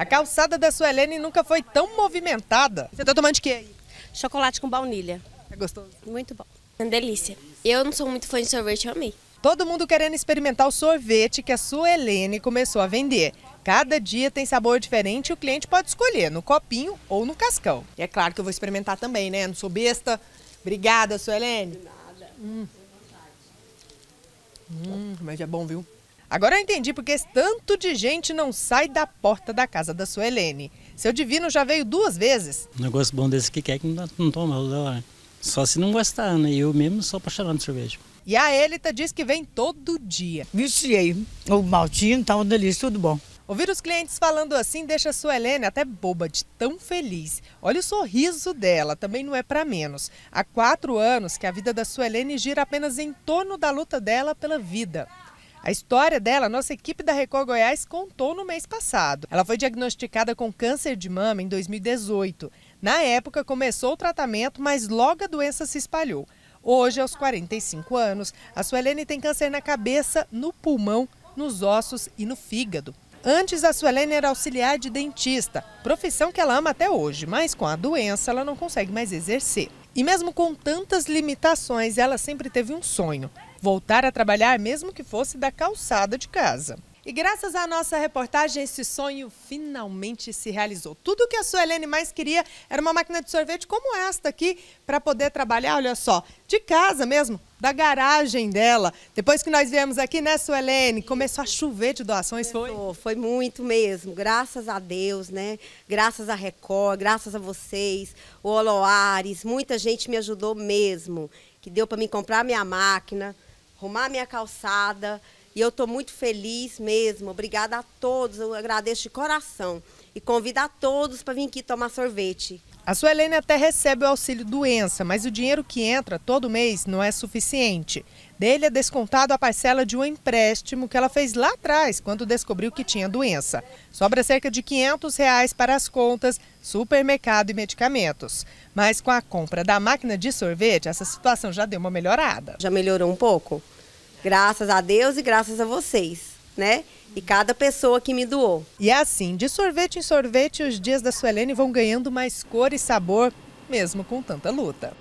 A calçada da Suelene nunca foi tão movimentada. Você está tomando de quê aí? Chocolate com baunilha. É gostoso? Muito bom. É uma delícia. Eu não sou muito fã de sorvete, eu amei. Todo mundo querendo experimentar o sorvete que a Suelene começou a vender. Cada dia tem sabor diferente e o cliente pode escolher no copinho ou no cascão. E é claro que eu vou experimentar também, né? Não sou besta. Obrigada, Suelene. De nada. Hum. Hum, mas é bom, viu? Agora eu entendi porque esse tanto de gente não sai da porta da casa da Suelene. Seu divino já veio duas vezes. Um negócio bom desse que quer que não, toma Só se não gostar, né? Eu mesmo sou apaixonado por cerveja. E a Elita diz que vem todo dia. Viciei. O maltinho tá uma delícia, tudo bom. Ouvir os clientes falando assim deixa a Suelene até boba de tão feliz. Olha o sorriso dela, também não é para menos. Há quatro anos que a vida da Suelene gira apenas em torno da luta dela pela vida. A história dela, nossa equipe da Record Goiás contou no mês passado. Ela foi diagnosticada com câncer de mama em 2018. Na época, começou o tratamento, mas logo a doença se espalhou. Hoje, aos 45 anos, a Suelene tem câncer na cabeça, no pulmão, nos ossos e no fígado. Antes, a Suelene era auxiliar de dentista, profissão que ela ama até hoje, mas com a doença ela não consegue mais exercer. E mesmo com tantas limitações, ela sempre teve um sonho: voltar a trabalhar, mesmo que fosse da calçada de casa. E graças à nossa reportagem, esse sonho finalmente se realizou. Tudo que a Suelene mais queria era uma máquina de sorvete como esta aqui, para poder trabalhar, olha só, de casa mesmo, da garagem dela. Depois que nós viemos aqui, né, Suelene, começou a chover de doações, foi? Foi muito mesmo, graças a Deus, né? Graças a Record, graças a vocês, o Oloares, muita gente me ajudou mesmo, que deu para me comprar minha máquina, arrumar minha calçada. E eu estou muito feliz mesmo. Obrigada a todos, eu agradeço de coração. E convido a todos para vir aqui tomar sorvete. A Suelene até recebe o auxílio doença, mas o dinheiro que entra todo mês não é suficiente. Dele é descontado a parcela de um empréstimo que ela fez lá atrás, quando descobriu que tinha doença. Sobra cerca de 500 reais para as contas, supermercado e medicamentos. Mas com a compra da máquina de sorvete, essa situação já deu uma melhorada. Já melhorou um pouco? Graças a Deus e graças a vocês, né? E cada pessoa que me doou. E é assim, de sorvete em sorvete, os dias da Suelene vão ganhando mais cor e sabor, mesmo com tanta luta.